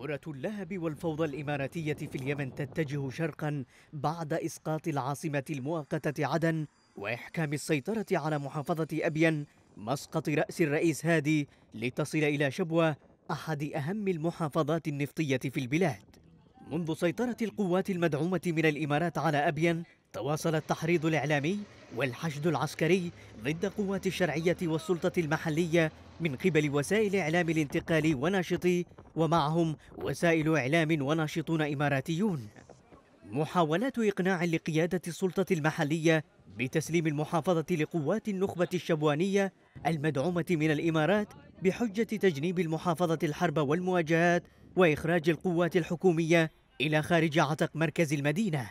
كرة اللهب والفوضى الإماراتية في اليمن تتجه شرقا بعد إسقاط العاصمة المؤقتة عدن وإحكام السيطرة على محافظة أبين مسقط رأس الرئيس هادي لتصل إلى شبوة أحد أهم المحافظات النفطية في البلاد منذ سيطرة القوات المدعومة من الإمارات على أبين تواصل التحريض الإعلامي والحشد العسكري ضد قوات الشرعية والسلطة المحلية من قبل وسائل إعلام الانتقالي وناشطي ومعهم وسائل إعلام وناشطون إماراتيون محاولات إقناع لقيادة السلطة المحلية بتسليم المحافظة لقوات النخبة الشبوانية المدعومة من الإمارات بحجة تجنيب المحافظة الحرب والمواجهات وإخراج القوات الحكومية إلى خارج عتق مركز المدينة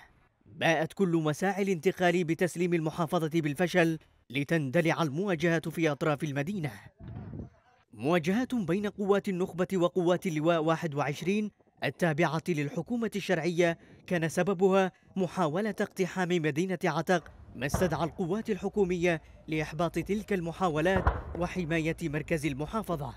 باءت كل مساعي الانتقال بتسليم المحافظة بالفشل لتندلع المواجهات في أطراف المدينة مواجهات بين قوات النخبة وقوات اللواء 21 التابعة للحكومة الشرعية كان سببها محاولة اقتحام مدينة عتق ما استدعى القوات الحكومية لإحباط تلك المحاولات وحماية مركز المحافظة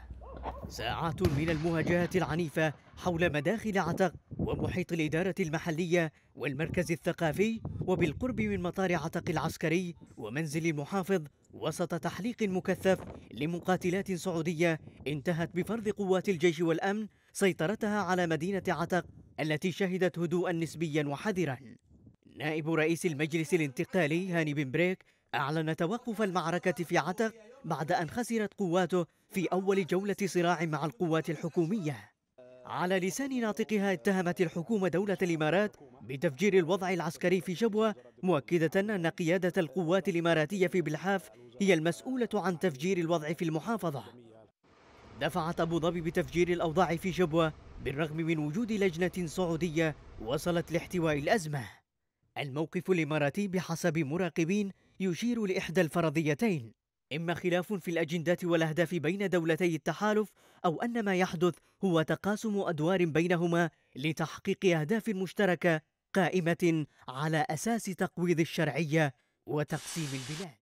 ساعات من المواجهات العنيفة حول مداخل عتق ومحيط الإدارة المحلية والمركز الثقافي وبالقرب من مطار عتق العسكري ومنزل المحافظ وسط تحليق مكثف لمقاتلات سعودية انتهت بفرض قوات الجيش والأمن سيطرتها على مدينة عتق التي شهدت هدوءا نسبيا وحذرا نائب رئيس المجلس الانتقالي هاني بن بريك أعلن توقف المعركة في عتق بعد أن خسرت قواته في أول جولة صراع مع القوات الحكومية على لسان ناطقها اتهمت الحكومة دولة الإمارات بتفجير الوضع العسكري في شبوة مؤكدة أن قيادة القوات الإماراتية في بلحاف هي المسؤولة عن تفجير الوضع في المحافظة دفعت أبو ظبي بتفجير الأوضاع في شبوة بالرغم من وجود لجنة سعودية وصلت لاحتواء الأزمة الموقف الإماراتي بحسب مراقبين يشير لإحدى الفرضيتين إما خلاف في الأجندات والأهداف بين دولتي التحالف أو أن ما يحدث هو تقاسم أدوار بينهما لتحقيق أهداف مشتركة قائمة على أساس تقويض الشرعية وتقسيم البلاد